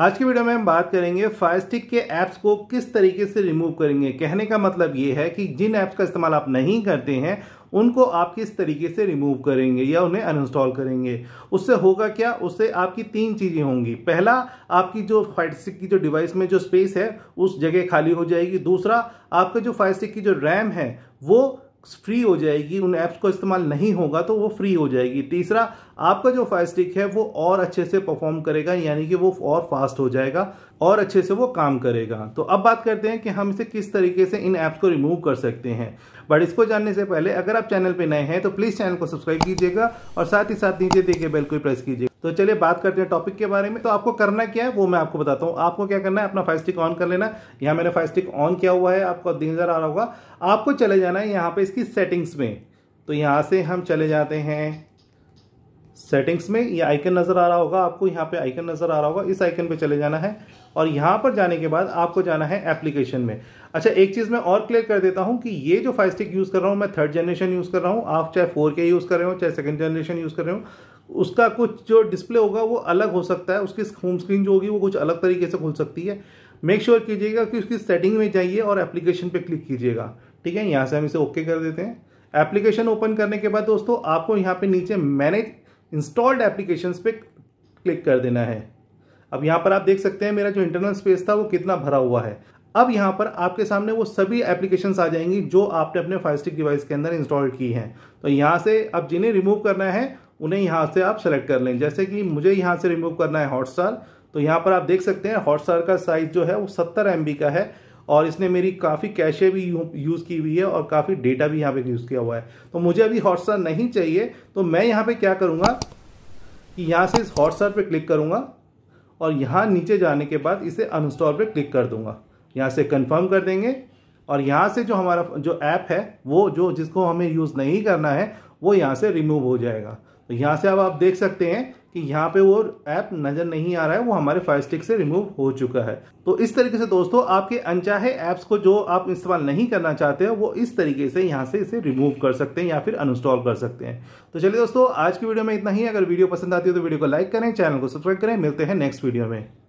आज की वीडियो में हम बात करेंगे फायर स्टिक के ऐप्स को किस तरीके से रिमूव करेंगे कहने का मतलब ये है कि जिन ऐप्स का इस्तेमाल आप नहीं करते हैं उनको आप किस तरीके से रिमूव करेंगे या उन्हें अनइंस्टॉल करेंगे उससे होगा क्या उससे आपकी तीन चीज़ें होंगी पहला आपकी जो फायर स्टिक की जो डिवाइस में जो स्पेस है उस जगह खाली हो जाएगी दूसरा आपका जो फायर स्टिक की जो रैम है वो फ्री हो जाएगी उन ऐप्स को इस्तेमाल नहीं होगा तो वो फ्री हो जाएगी तीसरा आपका जो फायर स्टिक है वो और अच्छे से परफॉर्म करेगा यानी कि वो और फास्ट हो जाएगा और अच्छे से वो काम करेगा तो अब बात करते हैं कि हम इसे किस तरीके से इन ऐप्स को रिमूव कर सकते हैं बट इसको जानने से पहले अगर आप चैनल पर नए हैं तो प्लीज़ चैनल को सब्सक्राइब कीजिएगा और साथ ही साथ नीचे देखिए बिल्कुल प्रेस कीजिएगा तो चलिए बात करते हैं टॉपिक के बारे में तो आपको करना क्या है वो मैं आपको बताता हूँ आपको क्या करना है अपना फाइव स्टिक ऑन कर लेना यहाँ मैंने फाइव स्टिक ऑन किया हुआ है आपको नजर आ रहा होगा आपको चले जाना है यहाँ पे इसकी सेटिंग्स में तो यहाँ से हम चले जाते हैं सेटिंग्स में ये आइकन नज़र आ रहा होगा आपको यहाँ पे आइकन नज़र आ रहा होगा इस आइकन पे चले जाना है और यहाँ पर जाने के बाद आपको जाना है एप्लीकेशन में अच्छा एक चीज़ मैं और क्लियर कर देता हूँ कि ये जो फाइव स्टिक यूज़ कर रहा हूँ मैं थर्ड जनरेशन यूज़ कर रहा हूँ आप चाहे फोर के यूज़ कर रहे हो चाहे सेकेंड जनरेशन यूज़ कर रहे हो उसका कुछ जो डिस्प्ले होगा वो अलग हो सकता है उसकी होम स्क्रीन जो होगी वो कुछ अलग तरीके से खुल सकती है मेक श्योर कीजिएगा कि उसकी सेटिंग में जाइए और एप्लीकेशन पर क्लिक कीजिएगा ठीक है यहाँ से हम इसे ओके कर देते हैं एप्लीकेशन ओपन करने के बाद दोस्तों आपको यहाँ पर नीचे मैनेज इंस्टॉल्ड एप्लीकेशन पे क्लिक कर देना है अब यहाँ पर आप देख सकते हैं मेरा जो इंटरनल स्पेस था वो कितना भरा हुआ है अब यहाँ पर आपके सामने वो सभी एप्लीकेशन आ जाएंगी जो आपने अपने फाइव स्टिक डिवाइस के अंदर इंस्टॉल की हैं तो यहाँ से अब जिन्हें रिमूव करना है उन्हें यहाँ से आप सेलेक्ट कर लें जैसे कि मुझे यहाँ से रिमूव करना है हॉटस्टार तो यहाँ पर आप देख सकते हैं हॉटस्टार का साइज जो है वो सत्तर एम का है और इसने मेरी काफ़ी कैशे भी यूज़ की हुई है और काफ़ी डेटा भी यहाँ पे यूज़ किया हुआ है तो मुझे अभी हॉटस्टार नहीं चाहिए तो मैं यहाँ पे क्या करूँगा कि यहाँ से इस हॉटस्टार पे क्लिक करूँगा और यहाँ नीचे जाने के बाद इसे अनस्टॉल पर क्लिक कर दूँगा यहाँ से कन्फर्म कर देंगे और यहाँ से जो हमारा जो ऐप है वो जो जिसको हमें यूज़ नहीं करना है वो यहाँ से रिमूव हो जाएगा तो यहाँ से अब आप देख सकते हैं कि यहाँ पे वो ऐप नज़र नहीं आ रहा है वो हमारे फायर स्टिक से रिमूव हो चुका है तो इस तरीके से दोस्तों आपके अनचाहे ऐप्स को जो आप इस्तेमाल नहीं करना चाहते हो वो इस तरीके से यहाँ से इसे रिमूव कर सकते हैं या फिर अनस्टॉल कर सकते हैं तो चलिए दोस्तों आज की वीडियो में इतना ही अगर वीडियो पसंद आती है तो वीडियो को लाइक करें चैनल को सब्सक्राइब करें मिलते हैं नेक्स्ट वीडियो में